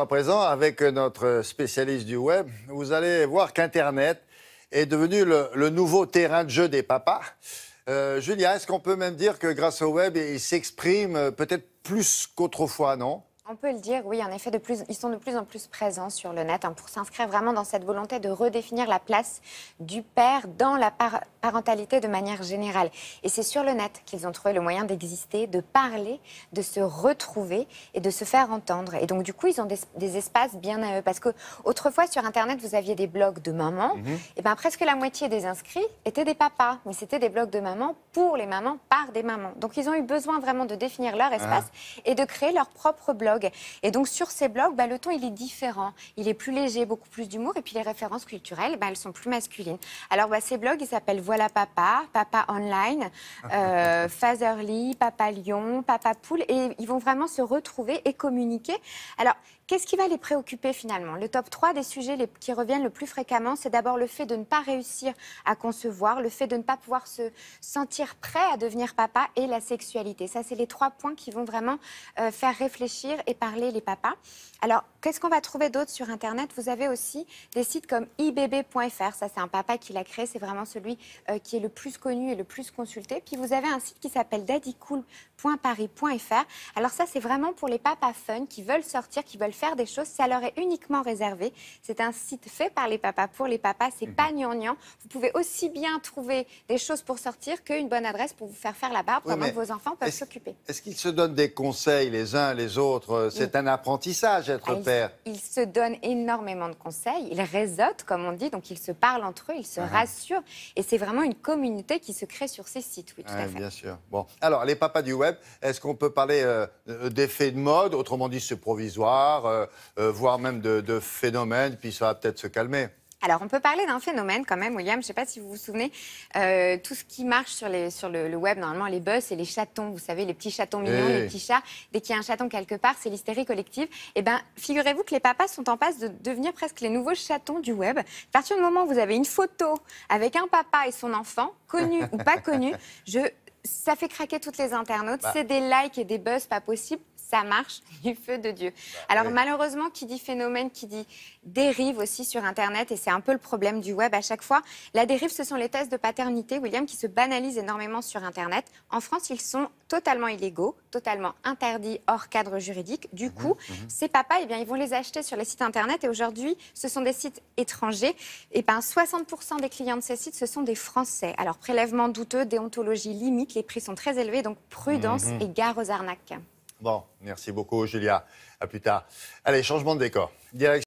à présent avec notre spécialiste du web. Vous allez voir qu'Internet est devenu le, nouveau terrain de jeu des papas. Euh, Julien, est-ce qu'on peut même dire que grâce au web, il s'exprime peut-être plus qu'autrefois, non on peut le dire, oui, en effet, ils sont de plus en plus présents sur le net hein, pour s'inscrire vraiment dans cette volonté de redéfinir la place du père dans la parentalité de manière générale. Et c'est sur le net qu'ils ont trouvé le moyen d'exister, de parler, de se retrouver et de se faire entendre. Et donc, du coup, ils ont des, espaces bien à eux. Parce que autrefois, sur Internet, vous aviez des blogs de mamans. Mhm. Et bien, presque la moitié des inscrits étaient des papas. Mais c'était des blogs de mamans pour les mamans, par des mamans. Donc, ils ont eu besoin vraiment de définir leur ah. espace et de créer leur propre blog et donc sur ces blogs, bah, le ton il est différent, il est plus léger, beaucoup plus d'humour, et puis les références culturelles, bah, elles sont plus masculines. Alors bah, ces blogs, ils s'appellent Voilà Papa, Papa Online, euh, Fatherly, Papa Lyon, Papa Poule, et ils vont vraiment se retrouver et communiquer. Alors Qu'est-ce qui va les préoccuper finalement Le top 3 des sujets qui reviennent le plus fréquemment, c'est d'abord le fait de ne pas réussir à concevoir, le fait de ne pas pouvoir se sentir prêt à devenir papa et la sexualité. Ça, c'est les trois points qui vont vraiment euh, faire réfléchir et parler les papas. Alors, qu'est-ce qu'on va trouver d'autre sur Internet Vous avez aussi des sites comme ibb.fr. Ça, c'est un papa qui l'a créé. C'est vraiment celui euh, qui est le plus connu et le plus consulté. Puis vous avez un site qui s'appelle daddycool.paris.fr. Alors ça, c'est vraiment pour les papas fun qui veulent sortir, qui veulent faire des choses. Ça leur est uniquement réservé. C'est un site fait par les papas pour les papas. C'est mhm. pas gnangnan. Vous pouvez aussi bien trouver des choses pour sortir qu'une bonne adresse pour vous faire faire la barbe pour que vos enfants peuvent s'occuper. Est-ce qu'ils se donnent des conseils les uns les autres euh, c'est un apprentissage, être ah, père. Ils se donnent énormément de conseils. Ils réseautent, comme on dit. Donc, ils se parlent entre eux, ils se ah. rassurent. Et c'est vraiment une communauté qui se crée sur ces sites. Oui, Bien sûr. Bon. Alors, les papas du web, est-ce qu'on peut parler euh, euh, d'effets de mode Autrement dit, c'est provisoire, voire même de, de phénomènes, puis ça va peut-être se calmer. Alors, on peut parler d'un phénomène quand même, William. Je ne sais pas si vous vous souvenez, euh, tout ce qui marche sur, le, web, normalement, les buzz, et les chatons. Vous savez, les petits chatons mignons, les eh. petits chats. Dès qu'il y a un chaton quelque part, c'est l'hystérie collective. Eh bien, figurez-vous que les papas sont en passe de devenir presque les nouveaux chatons du web. À partir du moment où vous avez une photo avec un papa et son enfant, connu ou pas connu, ça fait craquer toutes les internautes. Bah. C'est des likes et des buzz pas possible ça marche du feu de Dieu. Bah, Alors malheureusement, qui dit phénomène, qui dit dérive aussi sur Internet, et c'est un peu le problème du web à chaque fois. La dérive, ce sont les tests de paternité, William, qui se banalisent énormément sur Internet. En France, ils sont totalement illégaux, totalement interdits hors cadre juridique. Du mhm, coup, mhm. ces papas, eh bien, ils vont les acheter sur les sites Internet, et aujourd'hui, ce sont des sites étrangers. Et eh ben, 60% des clients de ces sites, ce sont des Français. Alors prélèvement douteux, déontologie limite, les prix sont très élevés, donc prudence et mhm. gare aux arnaques. Bon, merci beaucoup, Julia. À plus tard. Allez, changement de décor.